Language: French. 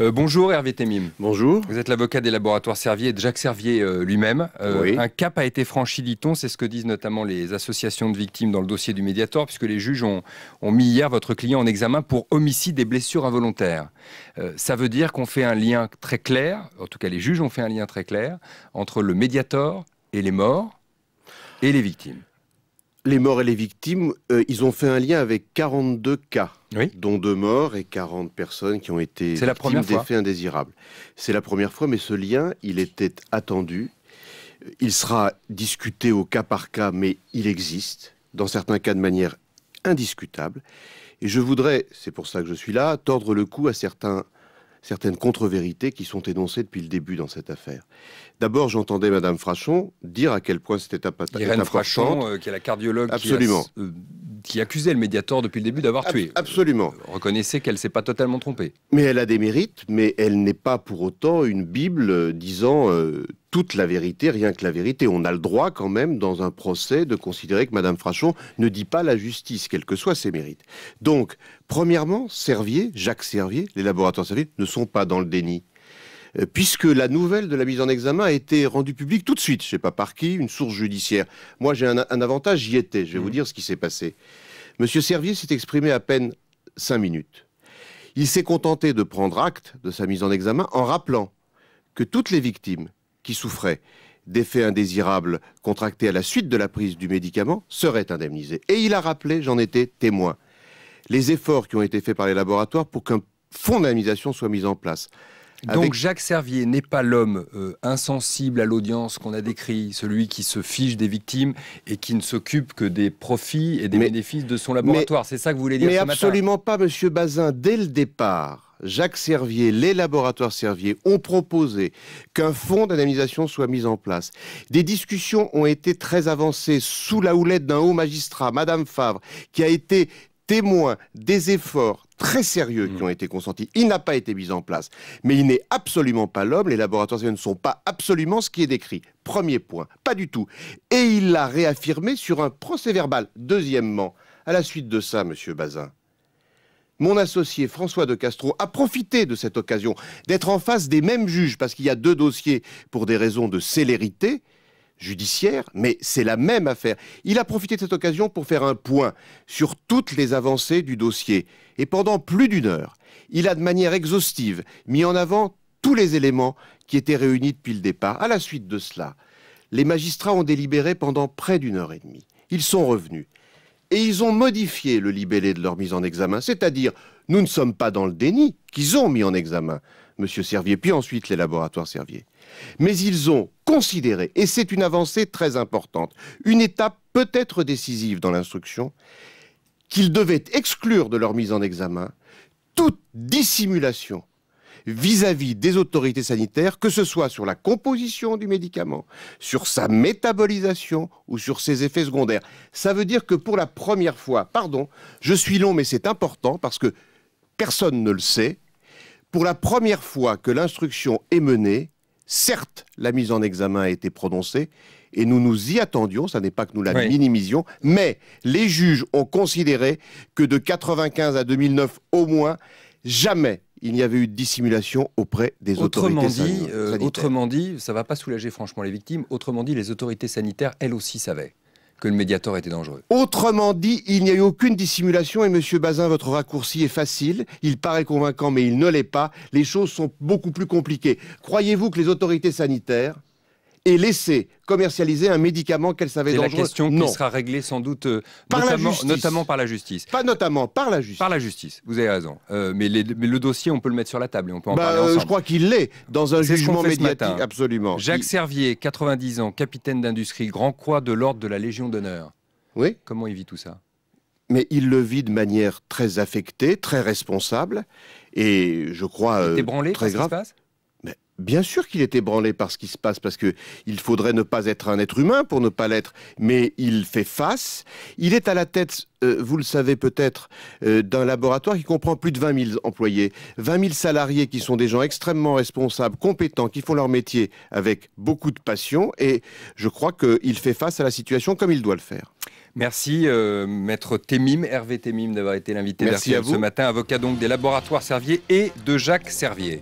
Euh, bonjour Hervé Temim. Bonjour. Vous êtes l'avocat des laboratoires Servier et de Jacques Servier euh, lui-même. Euh, un cap a été franchi, dit-on, c'est ce que disent notamment les associations de victimes dans le dossier du médiateur puisque les juges ont, mis hier votre client en examen pour homicide et blessures involontaires. ça veut dire qu'on fait un lien très clair, en tout cas les juges ont fait un lien très clair, entre le médiateur et les morts et les victimes les morts et les victimes, euh, ils ont fait un lien avec 42 cas, dont deux morts et 40 personnes qui ont été victimes d'effets indésirables. C'est la première fois, mais ce lien, il était attendu. Il sera discuté au cas par cas, mais il existe, dans certains cas de manière indiscutable. Et je voudrais, c'est pour ça que je suis là, tordre le cou à certains certaines contre-vérités qui sont énoncées depuis le début dans cette affaire. D'abord, j'entendais Madame Frachon dire à quel point c'était important. Irène Frachon, euh, qui est la cardiologue Absolument. Euh, qui, accusait le médiateur depuis le début d'avoir tué. Euh, absolument. reconnaissez qu'elle ne s'est pas totalement trompée. Mais elle a des mérites, mais elle n'est pas pour autant une Bible disant toute la vérité, rien que la vérité. On a le droit quand même, dans un procès, de considérer que Madame Frachon ne dit pas la justice, quels que soient ses mérites. Donc, premièrement, Servier, Jacques Servier, les laboratoires Servier, ne sont pas dans le déni euh, puisque la nouvelle de la mise en examen a été rendue publique tout de suite, je ne sais pas par qui, une source judiciaire. Moi, j'ai un, avantage, j'y étais. Je vais vous mmh. dire ce qui s'est passé. Monsieur Servier s'est exprimé à peine cinq minutes. Il s'est contenté de prendre acte de sa mise en examen en rappelant que toutes les victimes qui souffraient d'effets indésirables contractés à la suite de la prise du médicament serait indemnisé Et il a rappelé, j'en étais témoin, les efforts qui ont été faits par les laboratoires pour qu'un fonds d'indemnisation soit mis en place. Donc Jacques Servier n'est pas l'homme euh, insensible à l'audience qu'on a décrit, celui qui se fiche des victimes et qui ne s'occupe que des profits et des bénéfices de son laboratoire. C'est ça que vous voulez dire Mais absolument pas, Monsieur Bazin. Dès le départ, Jacques Servier, les laboratoires Servier ont proposé qu'un fonds d'indemnisation soit mis en place. Des discussions ont été très avancées sous la houlette d'un haut magistrat, Madame Favre, qui a été témoin des efforts très sérieux qui mmh. ont été consentis. Il n'a pas été mis en place. Mais il n'est absolument pas l'homme. Les laboratoires Servier ne sont pas absolument ce qui est décrit. Premier point. Pas du tout. Et il l'a réaffirmé sur un procès verbal. Deuxièmement, à la suite de ça, Monsieur Bazin, mon associé François de Castro a profité de cette occasion d'être en face des mêmes juges, parce qu'il y a deux dossiers pour des raisons de célérité judiciaire, mais c'est la même affaire. Il a profité de cette occasion pour faire un point sur toutes les avancées du dossier. Et pendant plus d'une heure, il a de manière exhaustive mis en avant tous les éléments qui étaient réunis depuis le départ. À la suite de cela, les magistrats ont délibéré pendant près d'une heure et demie. Ils sont revenus et ils ont modifié le libellé de leur mise en examen. C'est-à-dire, nous ne sommes pas dans le déni qu'ils ont mis en examen M. Servier, puis ensuite les laboratoires Servier. Mais ils ont considéré, et c'est une avancée très importante, une étape peut-être décisive dans l'instruction, qu'ils devaient exclure de leur mise en examen toute dissimulation vis-à-vis des autorités sanitaires, que ce soit sur la composition du médicament, sur sa métabolisation ou sur ses effets secondaires. Ça veut dire que pour la première fois, pardon, je suis long mais c'est important parce que personne ne le sait, pour la première fois que l'instruction est menée, certes la mise en examen a été prononcée, et nous nous y attendions, ça n'est pas que nous la minimisions, mais les juges ont considéré que de 95 à 2009 au moins, jamais il n'y avait eu de dissimulation auprès des autorités sanitaires. Euh, autrement dit, ça ne va pas soulager franchement les victimes. Autrement dit, les autorités sanitaires, elles aussi, savaient que le médiateur était dangereux. Autrement dit, il n'y a eu aucune dissimulation et Monsieur Bazin, votre raccourci est facile. Il paraît convaincant, mais il ne l'est pas. Les choses sont beaucoup plus compliquées. Croyez-vous que les autorités sanitaires et laisser commercialiser un médicament qu'elle savait dangereux. C'est la question qui sera réglée sans doute euh, notamment, par la justice. Pas notamment, par la justice. Par la justice, vous avez raison. Euh, mais, le dossier, on peut le mettre sur la table et on peut en bah, parler euh, ensemble. Je crois qu'il l'est dans un jugement médiatique, absolument. Jacques Servier, 90 ans, capitaine d'industrie, grand croix de l'ordre de la Légion d'honneur. Oui. Comment il vit tout ça mais il le vit de manière très affectée, très responsable, et je crois très grave. Bien sûr qu'il est ébranlé par ce qui se passe, parce qu'il faudrait ne pas être un être humain pour ne pas l'être, mais il fait face. Il est à la tête, euh, vous le savez peut-être, euh, d'un laboratoire qui comprend plus de 20 000 employés, 20 000 salariés qui sont des gens extrêmement responsables, compétents, qui font leur métier avec beaucoup de passion, et je crois qu'il fait face à la situation comme il doit le faire. Merci, euh, maître Temim, Hervé Temim, d'avoir été l'invité ce matin, avocat donc des laboratoires Servier et de Jacques Servier.